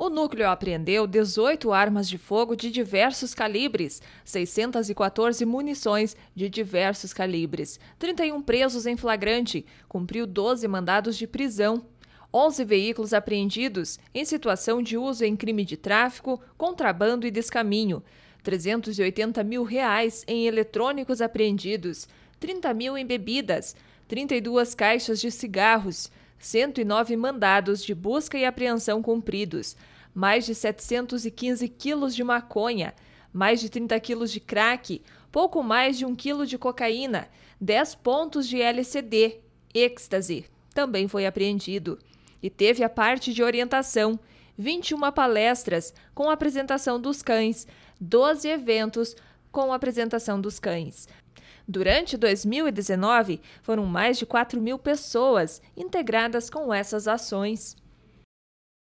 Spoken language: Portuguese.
O núcleo apreendeu 18 armas de fogo de diversos calibres, 614 munições de diversos calibres, 31 presos em flagrante, cumpriu 12 mandados de prisão 11 veículos apreendidos em situação de uso em crime de tráfico, contrabando e descaminho, 380 mil reais em eletrônicos apreendidos, 30 mil em bebidas, 32 caixas de cigarros, 109 mandados de busca e apreensão cumpridos, mais de 715 quilos de maconha, mais de 30 quilos de crack, pouco mais de 1 quilo de cocaína, 10 pontos de LCD, êxtase, também foi apreendido. E teve a parte de orientação, 21 palestras com apresentação dos cães, 12 eventos com apresentação dos cães. Durante 2019, foram mais de 4 mil pessoas integradas com essas ações.